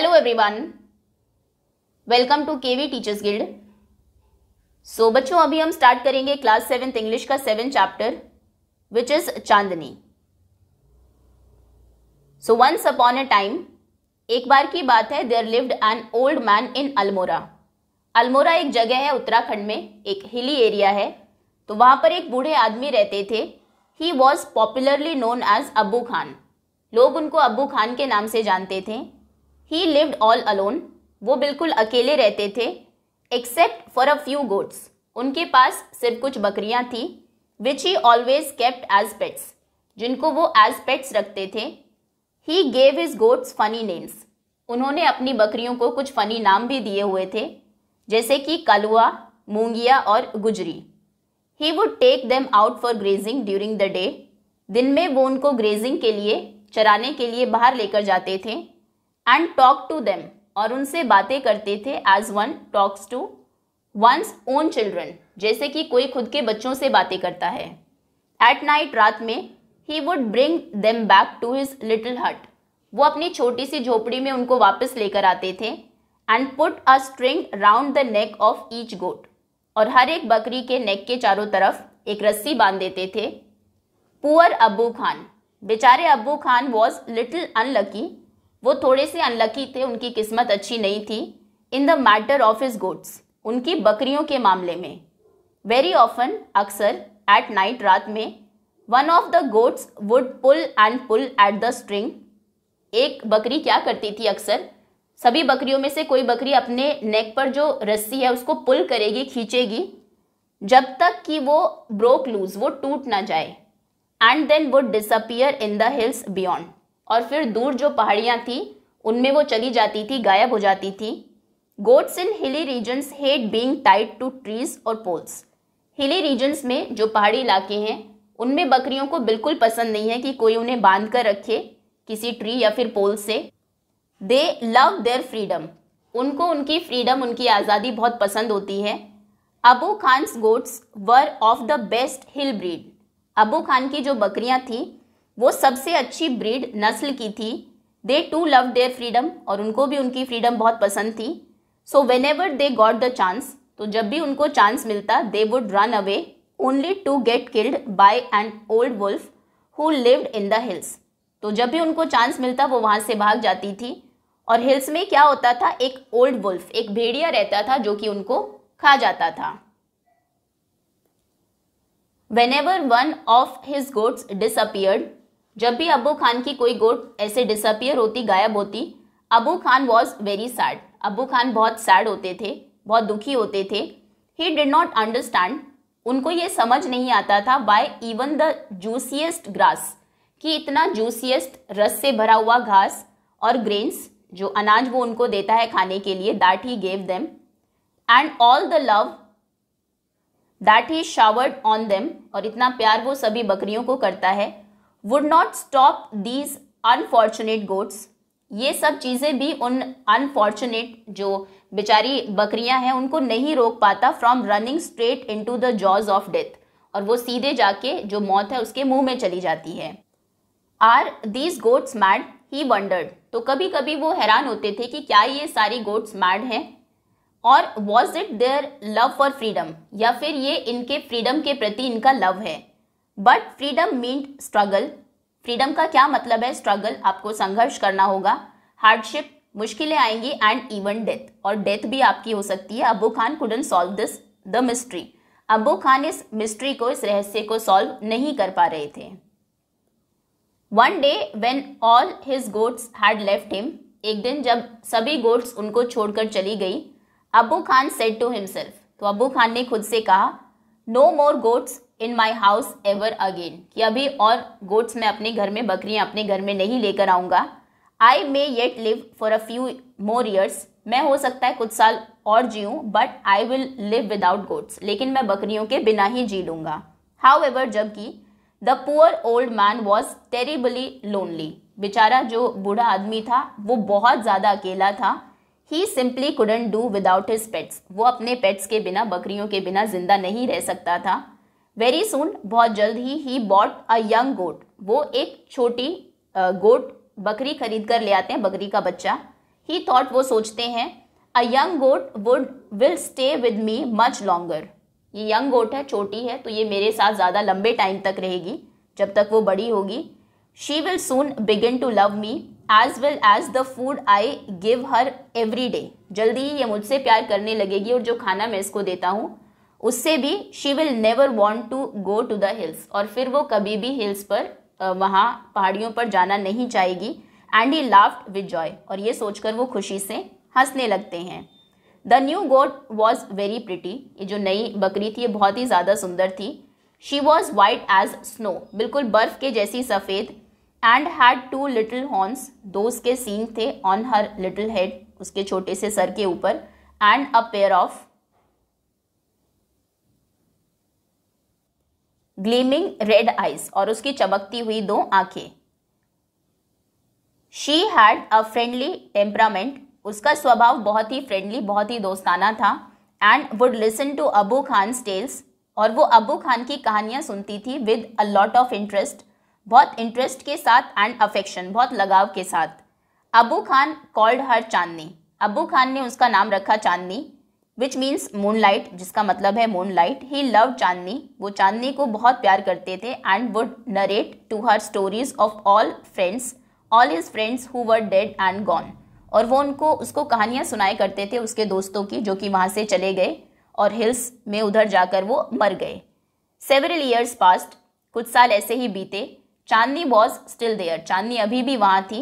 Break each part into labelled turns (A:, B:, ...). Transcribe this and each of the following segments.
A: Hello everyone welcome to KV teachers guild so बच्चों अभी हम स्टार्ट करेंगे क्लास सेवेंथ इंग्लिश का seven chapter which is Chandni so once upon a time एक बार की बात है there lived an old man in Almora Almora एक जगह है उत्तराखंड में एक हिली एरिया है तो वहां पर एक बूढ़े आदमी रहते थे he was popularly known as Abu Khan लोग उनको अबू खान के नाम से जानते थे ही लिव्ड ऑल अलोन वो बिल्कुल अकेले रहते थे except for a few goats उनके पास सिर्फ कुछ बकरियाँ थी which he always kept as pets जिनको वो एज पेट्स रखते थे he gave his goats funny names उन्होंने अपनी बकरियों को कुछ फनी नाम भी दिए हुए थे जैसे कि कलुआ मूंगिया और Gujri he would take them out for grazing during the day दिन में वो उनको ग्रेजिंग के लिए चराने के लिए बाहर लेकर जाते थे एंड टॉक टू देम और उनसे बातें करते थे as one talks to one's own children जैसे कि कोई खुद के बच्चों से बातें करता है एट नाइट रात में he would bring them back to his little hut वो अपनी छोटी सी झोपड़ी में उनको वापस लेकर आते थे and put a string round the neck of each goat और हर एक बकरी के नेक के चारों तरफ एक रस्सी बांध देते थे पुअर अबू खान बेचारे Abu Khan was little unlucky वो थोड़े से अनलकी थे उनकी किस्मत अच्छी नहीं थी in the matter of his goats उनकी बकरियों के मामले में वेरी ऑफन अक्सर एट नाइट रात में one of the goats would pull and pull at the string एक बकरी क्या करती थी अक्सर सभी बकरियों में से कोई बकरी अपने नेक पर जो रस्सी है उसको पुल करेगी खींचेगी जब तक कि वो ब्रोक लूज वो टूट ना जाए and then would disappear in the hills beyond और फिर दूर जो पहाड़ियाँ थी उनमें वो चली जाती थी गायब हो जाती थी goats in hilly regions hate being tied to trees और पोल्स हिली रीजन्स में जो पहाड़ी इलाके हैं उनमें बकरियों को बिल्कुल पसंद नहीं है कि कोई उन्हें बांध कर रखे किसी ट्री या फिर पोल से दे लव देयर फ्रीडम उनको उनकी फ्रीडम उनकी आज़ादी बहुत पसंद होती है Abu Khan's goats were of the best hill breed Abu Khan की जो बकरियाँ थीं वो सबसे अच्छी ब्रीड नस्ल की थी they to love their freedom और उनको भी उनकी फ्रीडम बहुत पसंद थी so whenever they got the chance तो जब भी उनको चांस मिलता they would run away only to get killed by an old wolf who lived in the hills तो जब भी उनको चांस मिलता वो वहाँ से भाग जाती थी और हिल्स में क्या होता था एक ओल्ड वुल्फ एक भेड़िया रहता था जो कि उनको खा जाता था whenever one of his goats disappeared जब भी अबू खान की कोई गोट ऐसे डिसअपियर होती गायब होती Abu Khan was very sad Abu Khan बहुत सैड होते थे बहुत दुखी होते थे ही डिड नॉट अंडरस्टैंड उनको ये समझ नहीं आता था by even the juiciest grass कि इतना जूसीएस्ट रस से भरा हुआ घास और ग्रेन्स जो अनाज वो उनको देता है खाने के लिए that he gave them and all the love that he showered on them और इतना प्यार वो सभी बकरियों को करता है would not stop these unfortunate goats ये सब चीज़ें भी उन अनफॉर्चुनेट जो बेचारी बकरियां हैं उनको नहीं रोक पाता from running straight into the jaws of death और वो सीधे जाके जो मौत है उसके मुंह में चली जाती है are these goats mad he wondered तो कभी कभी वो हैरान होते थे कि क्या ये सारी गोट्स मैड हैं और was it their love for freedom या फिर ये इनके फ्रीडम के प्रति इनका लव है but freedom mean struggle freedom का क्या मतलब है स्ट्रगल आपको संघर्ष करना होगा हार्डशिप मुश्किलें आएंगी एंड इवन डेथ और डेथ भी आपकी हो सकती है Abu Khan couldn't solve this the mystery Abu Khan इस मिस्ट्री को इस रहस्य को सॉल्व नहीं कर पा रहे थे one day when all his goats had left him एक दिन जब सभी गोट्स उनको छोड़कर चली गई Abu Khan said to himself तो अबू खान ने खुद से कहा no more goats in my house ever again कि अभी और गोट्स मैं अपने घर में बकरियाँ अपने घर में नहीं लेकर आऊँगा I may yet live for a few more years मैं हो सकता है कुछ साल और जीऊँ but I will live without goats लेकिन मैं बकरियों के बिना ही जी लूँगा हाउ एवर जबकि the poor old man was terribly lonely बेचारा जो बूढ़ा आदमी था वो बहुत ज़्यादा अकेला था he simply couldn't do without his pets वो अपने पेट्स के बिना बकरियों के बिना जिंदा नहीं रह सकता था वेरी सुन बहुत जल्द ही ही बॉट अ यंग गोट वो एक छोटी गोट बकरी खरीद कर ले आते हैं बकरी का बच्चा ही थॉट वो सोचते हैं a young goat would will stay with me much longer ये यंग गोट है छोटी है तो ये मेरे साथ ज़्यादा लंबे टाइम तक रहेगी जब तक वो बड़ी होगी she will soon begin to love me as well as the food I give her every day जल्दी ही ये मुझसे प्यार करने लगेगी और जो खाना मैं इसको देता हूँ उससे भी she will never want to go to the hills और फिर वो कभी भी हिल्स पर वहाँ पहाड़ियों पर जाना नहीं चाहेगी and he laughed with joy और ये सोचकर वो खुशी से हंसने लगते हैं the new goat was very pretty ये जो नई बकरी थी ये बहुत ही ज़्यादा सुंदर थी she was white as snow बिल्कुल बर्फ के जैसी सफ़ेद and had two little horns दो उसके सीन थे ऑन हर लिटिल हेड उसके छोटे से सर के ऊपर and a pair of gleaming red eyes और उसकी चमकती हुई दो आंखें she had a friendly temperament उसका स्वभाव बहुत ही फ्रेंडली बहुत ही दोस्ताना था and would listen to Abu Khan tales और वो अबू खान की कहानियाँ सुनती थी with a lot of interest बहुत इंटरेस्ट के साथ एंड अफेक्शन बहुत लगाव के साथ अबू खान कॉल्ड हर चांदनी अबू खान ने उसका नाम रखा Chandni which means moonlight जिसका मतलब है moonlight he love Chandni वो चांदनी को बहुत प्यार करते थे and would narrate to her stories of all friends all his friends who were dead and gone और वो उनको उसको कहानियाँ सुनाए करते थे उसके दोस्तों की जो कि वहाँ से चले गए और हिल्स में उधर जाकर वो मर गए सेवरल ईयर्स पास्ट कुछ साल ऐसे ही बीते Chandni was still there Chandni अभी भी वहाँ थी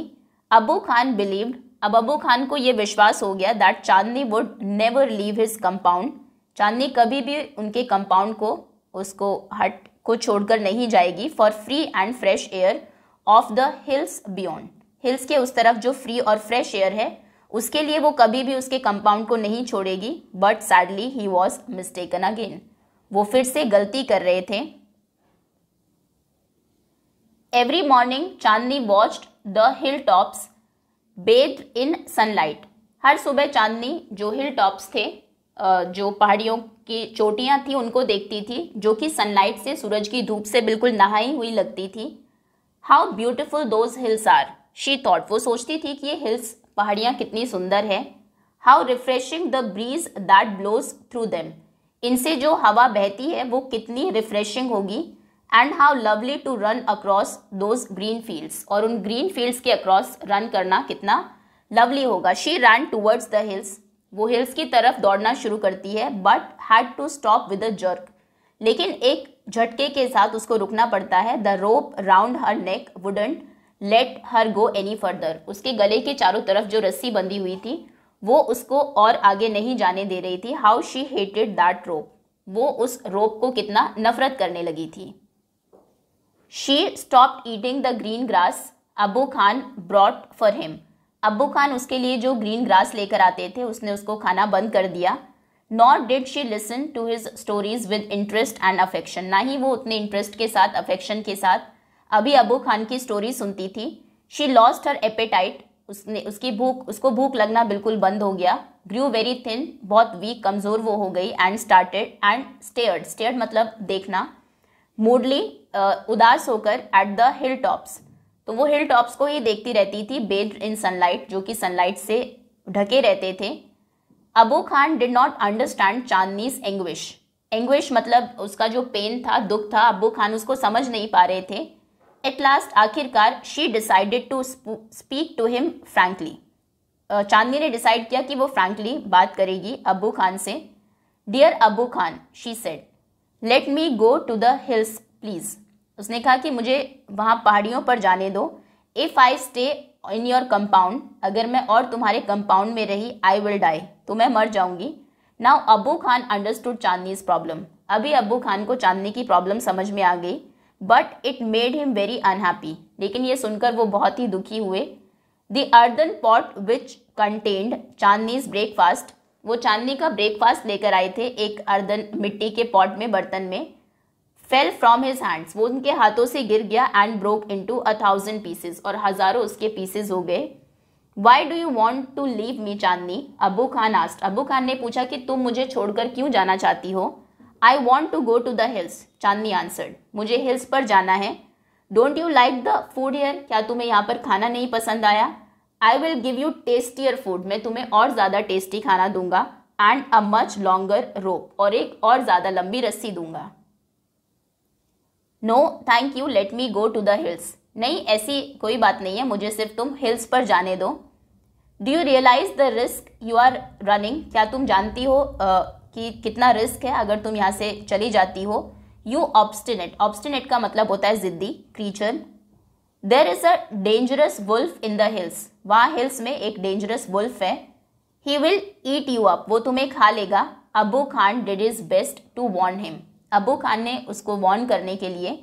A: अबू खान बिलीव्ड अब अबू खान को यह विश्वास हो गया that Chandni would never leave his compound Chandni कभी भी उनके कंपाउंड को उसको हट को छोड़कर नहीं जाएगी for free and fresh air of the hills beyond hills के उस तरफ जो फ्री और फ्रेश एयर है उसके लिए वो कभी भी उसके कंपाउंड को नहीं छोड़ेगी but sadly he was mistaken again वो फिर से गलती कर रहे थे every morning Chandni watched the hill tops bathe in sunlight हर सुबह चांदनी जो हिल टॉप्स थे जो पहाड़ियों की चोटियां थी उनको देखती थी जो कि सनलाइट से सूरज की धूप से बिल्कुल नहाई हुई लगती थी how beautiful those hills are she thought वो सोचती थी कि ये हिल्स पहाड़ियाँ कितनी सुंदर है how refreshing the breeze that blows through them इनसे जो हवा बहती है वो कितनी रिफ्रेशिंग होगी and how lovely to run across those green fields और उन ग्रीन फील्ड्स के अक्रॉस रन करना कितना लवली होगा she run towards the hills वो हिल्स की तरफ दौड़ना शुरू करती है but had to stop with a jerk लेकिन एक झटके के साथ उसको रुकना पड़ता है the rope round her neck wouldn't let her go any further उसके गले के चारों तरफ जो रस्सी बंधी हुई थी वो उसको और आगे नहीं जाने दे रही थी how she hated that rope वो उस रोप को कितना नफरत करने लगी थी she stop eating the green grass Abu Khan brought for him Abu Khan उसके लिए जो ग्रीन ग्रास लेकर आते थे उसने उसको खाना बंद कर दिया not did she listen to his stories with interest and affection ना ही वो उतने इंटरेस्ट के साथ अफेक्शन के साथ अभी अबू खान की स्टोरी सुनती थी शी लॉस्ट हर एपेटाइट उसने उसकी भूख उसको भूख लगना बिल्कुल बंद हो गया ग्रू वेरी थिन बहुत वीक कमज़ोर वो हो गई and started and stared stared मतलब देखना मूडली uh, उदास होकर एट द हिल टॉप्स तो वो हिल टॉप्स को ही देखती रहती थी बेड इन सनलाइट जो कि सनलाइट से ढके रहते थे Abu Khan did not understand Chandni's anguish anguish मतलब उसका जो पेन था दुख था अबू खान उसको समझ नहीं पा रहे थे एट लास्ट आखिरकार she decided to speak to him frankly Chandni ने डिसाइड किया कि वो फ्रैंकली बात करेगी अबू खान से dear Abu Khan she said let me go to the hills please उसने कहा कि मुझे वहाँ पहाड़ियों पर जाने दो if I stay in your compound अगर मैं और तुम्हारे कंपाउंड में रही आई विल डाई तो मैं मर जाऊँगी now Abu Khan understood Chandni's problem अभी अबू खान को चांदनी की प्रॉब्लम समझ में आ गई but it made him very unhappy लेकिन ये सुनकर वो बहुत ही दुखी हुए the earthen pot which contained Chandni's breakfast वो चांदनी का ब्रेकफास्ट लेकर आए थे एक अर्दन मिट्टी के पॉट में बर्तन में फेल फ्रॉम हिज हैंड्स वो उनके हाथों से गिर गया and broke into a thousand pieces और हज़ारों उसके पीसेज हो गए why do you want to leave me Chandni Abu Khan asked Abu Khan ने पूछा कि तुम मुझे छोड़कर क्यों जाना चाहती हो I want to go to the hills Chandni answered मुझे हिल्स पर जाना है don't you like the food here क्या तुम्हें यहाँ पर खाना नहीं पसंद आया I will give you tastier food मैं तुम्हें और ज़्यादा टेस्टी खाना दूंगा and a much longer rope और एक और ज़्यादा लंबी रस्सी दूंगा no thank you let me go to the hills नहीं ऐसी कोई बात नहीं है मुझे सिर्फ तुम हिल्स पर जाने दो do you realise the risk you are running क्या तुम जानती हो uh, कि कितना रिस्क है अगर तुम यहाँ से चली जाती हो यू ऑब्स्टिनेट ऑब्स्टिनेट का मतलब होता है ज़िद्दी creature there is a dangerous wolf in the hills वहाँ हिल्स में एक डेंजरस वुल्फ है he will eat you up वो तुम्हें खा लेगा Abu Khan did his best to warn him Abu Khan ने उसको वॉर्न करने के लिए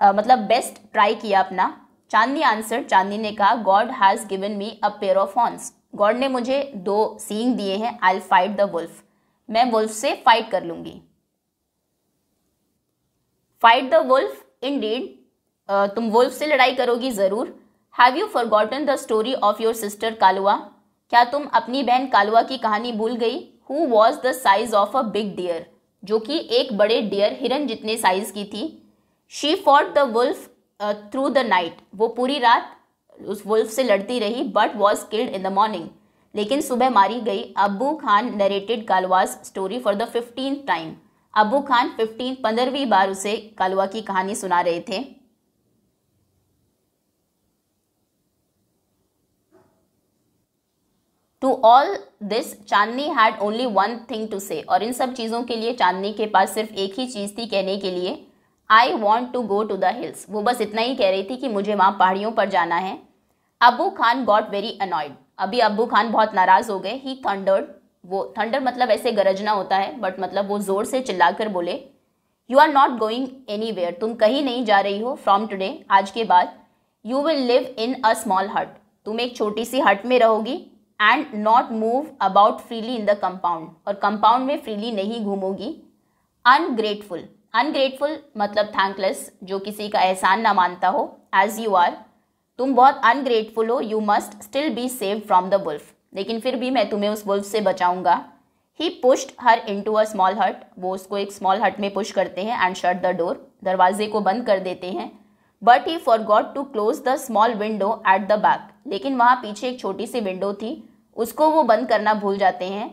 A: आ, मतलब बेस्ट ट्राई किया अपना चांदनी आंसर चांदनी ने कहा God has given me a pair of horns God ने मुझे दो सींग दिए हैं आई फाइट द वुल्फ मैं वुल्फ से फाइट कर लूंगी fight the wolf indeed तुम वुल्फ से लड़ाई करोगी ज़रूर have you forgotten the story of your sister Kalua क्या तुम अपनी बहन कालुआ की कहानी भूल गई who was the size of a big deer जो कि एक बड़े डियर हिरन जितने साइज की थी she fought the wolf through the night वो पूरी रात उस वुल्फ से लड़ती रही but was killed in the morning लेकिन सुबह मारी गई Abu Khan narrated Kalua's story for the fifteen time Abu Khan fifteen पंद्रहवीं बार उसे कालवा की कहानी सुना रहे थे to all this Chandni had only one thing to say और इन सब चीज़ों के लिए चांदनी के पास सिर्फ एक ही चीज़ थी कहने के लिए I want to go to the hills वो बस इतना ही कह रही थी कि मुझे वहाँ पहाड़ियों पर जाना है Abu Khan got very annoyed अभी अबू खान बहुत नाराज़ हो गए ही थंडर्ड वो थंडर मतलब ऐसे गरजना होता है बट मतलब वो ज़ोर से चिल्लाकर बोले you are not going anywhere तुम कहीं नहीं जा रही हो फ्रॉम टुडे आज के बाद you will live in a small hut तुम एक छोटी सी हट में रहोगी and not move about freely in the compound और कंपाउंड में फ्रीली नहीं घूमोगी अनग्रेटफुल अनग्रेटफुल मतलब थैंकलेस जो किसी का एहसान ना मानता हो एज यू आर तुम बहुत अनग्रेटफुल हो you must still be save from the wolf लेकिन फिर भी मैं तुम्हें उस बुल्फ से बचाऊंगा he pushed her into a small hut वो उसको एक स्मॉल हट में पुश करते हैं एंड शट द डोर दरवाजे को बंद कर देते हैं but he forgot to close the small window at the back लेकिन वहाँ पीछे एक छोटी सी विंडो थी उसको वो बंद करना भूल जाते हैं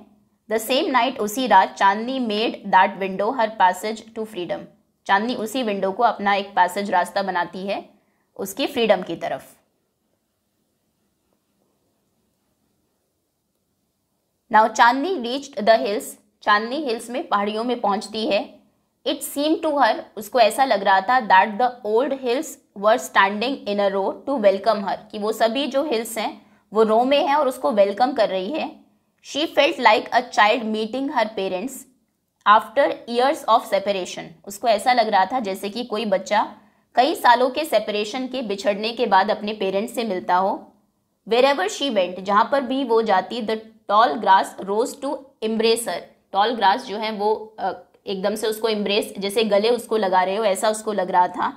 A: द सेम नाइट उसी रात Chandni made that window her passage to freedom Chandni उसी विंडो को अपना एक पैसेज रास्ता बनाती है उसकी फ्रीडम की तरफ now Chandni reached the hills Chandni hills में पहाड़ियों में पहुंचती है इट सीम टू हर उसको ऐसा लग रहा था that the old hills were standing in a row to welcome her कि वो सभी जो हिल्स हैं वो रो में है और उसको वेलकम कर रही है she felt like a child meeting her parents after years of separation उसको ऐसा लग रहा था जैसे कि कोई बच्चा कई सालों के सेपरेशन के बिछड़ने के बाद अपने पेरेंट्स से मिलता हो वेर एवर शी वेंट जहाँ पर भी वो जाती the tall grass rose to embrace her tall grass जो है वो एकदम से उसको एम्ब्रेस जैसे गले उसको लगा रहे हो ऐसा उसको लग रहा था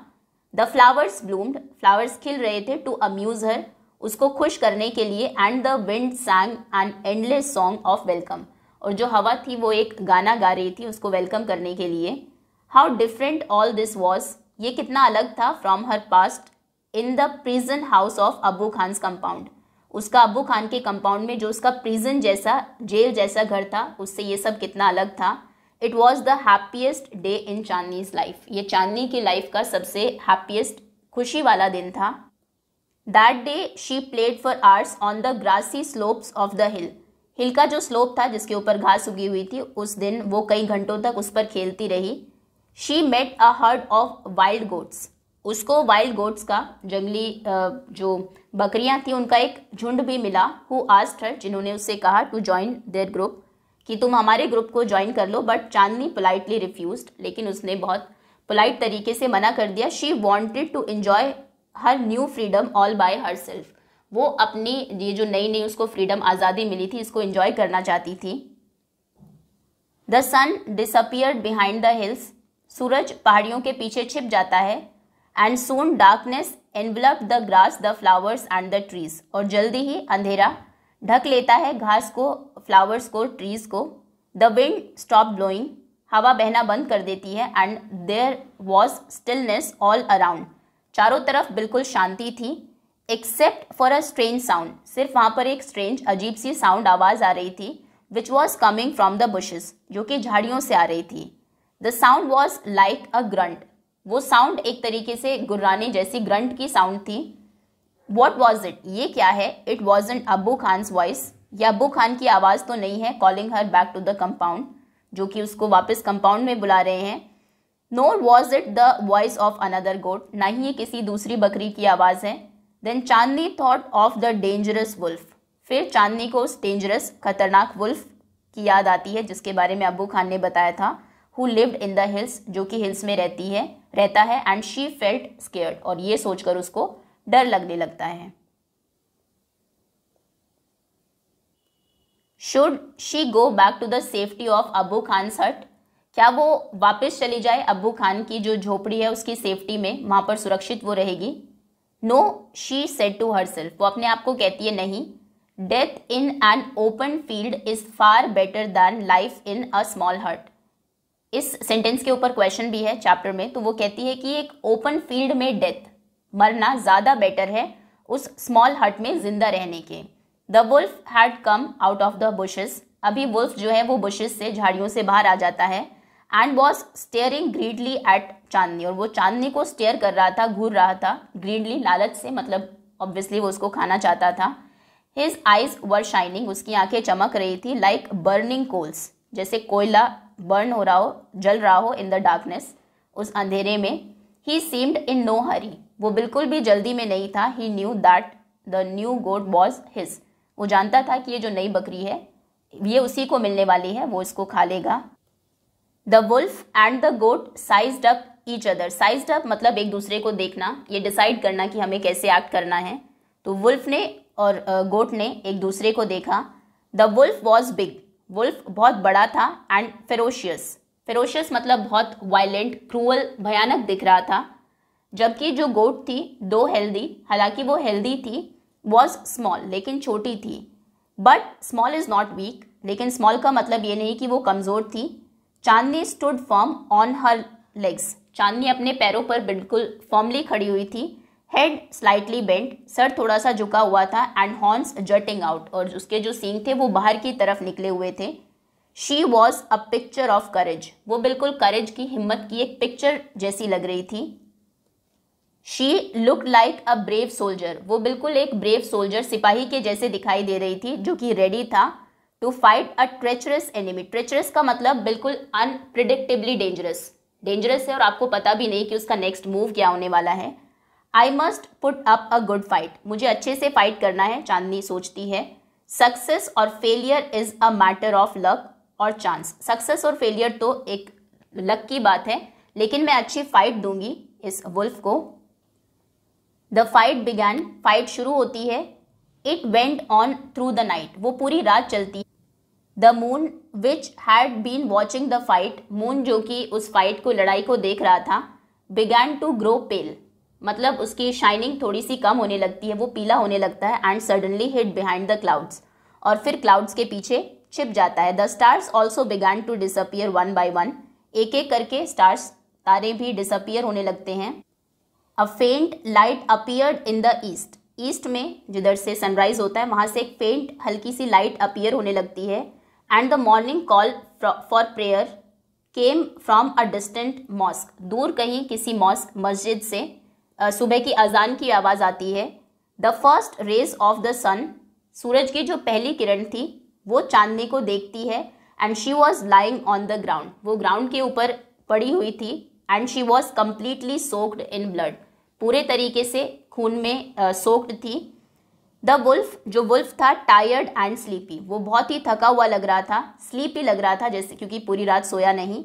A: द फ्लावर्स ब्लूम्ड फ्लावर्स खिल रहे थे टू अम्यूज हर उसको खुश करने के लिए and the wind sang and endless song of welcome और जो हवा थी वो एक गाना गा रही थी उसको वेलकम करने के लिए how different all this was ये कितना अलग था from her past in the prison house of Abu Khan compound उसका अबू खान के कंपाउंड में जो उसका प्रिजन जैसा जेल जैसा घर था उससे ये सब कितना अलग था it was the happiest day in Chandni's life ये चांदनी की लाइफ का सबसे हैप्पीएस्ट खुशी वाला दिन था that day she played for hours on the grassy slopes of the hill hill का जो स्लोप था जिसके ऊपर घास उगी हुई थी उस दिन वो कई घंटों तक उस पर खेलती रही she met a herd of wild goats उसको वाइल्ड गोट्स का जंगली जो बकरियां थी उनका एक झुंड भी मिला हु आस्ट हर जिन्होंने उससे कहा टू ज्वाइन देयर ग्रुप कि तुम हमारे ग्रुप को ज्वाइन कर लो बट चांदनी पोलाइटली रिफ्यूज लेकिन उसने बहुत पोलाइट तरीके से मना कर दिया she wanted to enjoy her new freedom all by herself वो अपनी ये जो नई नई उसको फ्रीडम आज़ादी मिली थी इसको इन्जॉय करना चाहती थी the sun disappeared behind the hills सूरज पहाड़ियों के पीछे छिप जाता है and soon darkness envelop the grass the flowers and the trees और जल्दी ही अंधेरा ढक लेता है घास को फ्लावर्स को ट्रीज को द विंड स्टॉप ब्लोइंग हवा बहना बंद कर देती है and there was stillness all around चारों तरफ बिल्कुल शांति थी except for a strange sound सिर्फ वहाँ पर एक स्ट्रेंज अजीब सी साउंड आवाज़ आ रही थी which was coming from the bushes जो कि झाड़ियों से आ रही थी the sound was like a grunt वो साउंड एक तरीके से गुर्राने जैसी ग्रंट की साउंड थी वॉट वॉज इट ये क्या है it was and Abu Khan's voice याबू खान की आवाज़ तो नहीं है calling her back to the compound जो कि उसको वापस कंपाउंड में बुला रहे हैं nor was it the voice of another goat ना ही ये किसी दूसरी बकरी की आवाज़ है then Chandni thought of the dangerous wolf फिर चांदनी को उस डेंजरस खतरनाक वुल्फ की याद आती है जिसके बारे में अबू खान ने बताया था who lived in the hills जो कि हिल्स में रहती है रहता है एंड शी फेल्ट स्केयर्ड और ये सोचकर उसको डर लगने लगता है should she go back to the safety of Abu Khan hut क्या वो वापस चली जाए अबू खान की जो झोपड़ी है उसकी सेफ्टी में वहाँ पर सुरक्षित वो रहेगी no she said to herself वो अपने आप को कहती है नहीं death in an open field is far better than life in a small hut इस सेंटेंस के ऊपर क्वेश्चन भी है चैप्टर में तो वो कहती है कि एक ओपन फील्ड में डेथ मरना ज़्यादा बेटर है उस स्मॉल हट में जिंदा रहने के the wolf had come out of the bushes अभी वुल्फ जो है वो बुशेस से झाड़ियों से बाहर आ जाता है and was staring greedily at Chandni और वो चांदनी को स्टेयर कर रहा था घूर रहा था ग्रीडली लालच से मतलब ऑब्वियसली वो उसको खाना चाहता था हिज आइज वर शाइनिंग उसकी आंखें चमक रही थी लाइक बर्निंग कोल्स जैसे कोयला बर्न हो रहा हो जल रहा हो इन द डार्कनेस उस अंधेरे में ही सीम्ड इन नो हरी वो बिल्कुल भी जल्दी में नहीं था he knew that the new goat was his वो जानता था कि ये जो नई बकरी है ये उसी को मिलने वाली है वो इसको खा लेगा the wolf and the goat size up each other size up मतलब एक दूसरे को देखना ये डिसाइड करना कि हमें कैसे एक्ट करना है तो वुल्फ ने और गोट ने एक दूसरे को देखा the wolf was big wolf बहुत बड़ा था एंड फेरोशियस फेरोशियस मतलब बहुत वायलेंट क्रूअल भयानक दिख रहा था जबकि जो गोट थी दो हेल्दी हालांकि वो हेल्दी थी वॉज स्मॉल लेकिन छोटी थी but small is not weak लेकिन स्मॉल का मतलब ये नहीं कि वो कमज़ोर थी Chandni stood firm on her legs Chandni अपने पैरों पर बिल्कुल फॉर्मली खड़ी हुई थी हेड स्लाइटली बेंट सर थोड़ा सा झुका हुआ था एंड हॉर्न्स जटिंग आउट और उसके जो सींग थे वो बाहर की तरफ निकले हुए थे she was a picture of courage वो बिल्कुल करेज की हिम्मत की एक पिक्चर जैसी लग रही थी she look like a brave soldier वो बिल्कुल एक ब्रेव सोल्जर सिपाही के जैसे दिखाई दे रही थी जो कि रेडी था to fight a treacherous enemy treacherous का मतलब बिल्कुल अनप्रिडिक्टेबली डेंजरस डेंजरस है और आपको पता भी नहीं कि उसका नेक्स्ट मूव क्या होने वाला है I must put up a good fight मुझे अच्छे से फाइट करना है चांदनी सोचती है सक्सेस और failure is a matter of luck और चांस सक्सेस और फेलियर तो एक लक की बात है लेकिन मैं अच्छी फाइट दूंगी इस वुल्फ को द फाइट बिगैन फाइट शुरू होती है it went on through the night वो पूरी रात चलती the moon which had been watching the fight moon जो कि उस फाइट को लड़ाई को देख रहा था बिगैन टू ग्रो पेल मतलब उसकी शाइनिंग थोड़ी सी कम होने लगती है वो पीला होने लगता है and suddenly hid behind the clouds और फिर क्लाउड्स के पीछे छिप जाता है the stars also began to disappear one by one एक एक करके स्टार्स तारे भी डिसअपियर होने लगते हैं a faint light appeared in the east east में जिधर से सनराइज होता है वहाँ से एक फेंट हल्की सी लाइट अपियर होने लगती है and the morning call for prayer came from a distant mosque दूर कहीं किसी मॉस्क मस्जिद से सुबह की अजान की आवाज़ आती है the first rays of the sun सूरज की जो पहली किरण थी वो चांदनी को देखती है and she was lying on the ground वो ग्राउंड के ऊपर पड़ी हुई थी and she was completely soaked in blood पूरे तरीके से खून में सोक्ड थी द वुल्फ जो वुल्फ था टायर्ड एंड स्लीपी वो बहुत ही थका हुआ लग रहा था स्लीपी लग रहा था जैसे क्योंकि पूरी रात सोया नहीं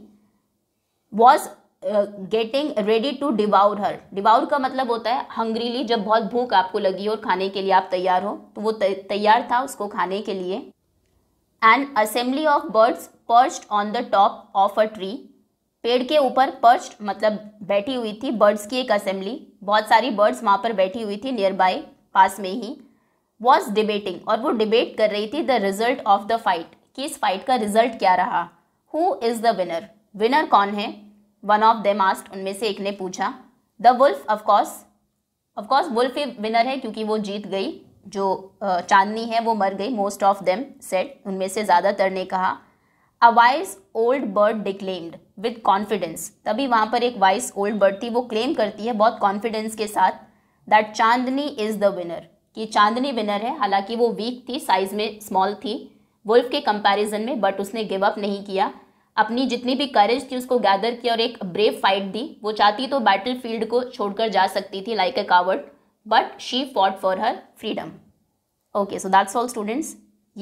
A: was getting ready to devour her devour का मतलब होता है हंग्रीली जब बहुत भूख आपको लगी हो और खाने के लिए आप तैयार हो तो वो तैयार था उसको खाने के लिए and assembly of birds perched on the top of a tree पेड़ के ऊपर पर्च मतलब बैठी हुई थी बर्ड्स की एक असेंबली बहुत सारी बर्ड्स वहाँ पर बैठी हुई थी नियर बाय पास में ही वॉज डिबेटिंग और वो डिबेट कर रही थी the result of the fight कि इस फाइट का रिजल्ट क्या रहा who is the winner winner कौन है वन ऑफ देम आस्ट उनमें से एक ने पूछा the wolf of course of course wolf ही विनर है क्योंकि वो जीत गई जो चांदनी है वो मर गई मोस्ट ऑफ देम सेट उनमें से ज़्यादातर ने कहा a wise old bird declaimed with confidence तभी वहाँ पर एक वाइस ओल्ड बर्ड थी वो क्लेम करती है बहुत कॉन्फिडेंस के साथ that Chandni is the winner कि चांदनी विनर है हालांकि वो वीक थी साइज़ में स्मॉल थी वुल्फ के कंपैरिजन में बट उसने गिव अप नहीं किया अपनी जितनी भी करेज थी उसको गैदर किया और एक ब्रेव फाइट दी वो चाहती तो बैटल फील्ड को छोड़कर जा सकती थी like a coward but she fought for her freedom okay so that's all students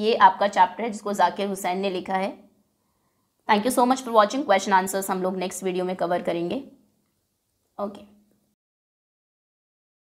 A: ये आपका चैप्टर है जिसको जाकिर हुसैन ने लिखा है thank you so much for watching question answers हम लोग नेक्स्ट वीडियो में कवर करेंगे ओके okay.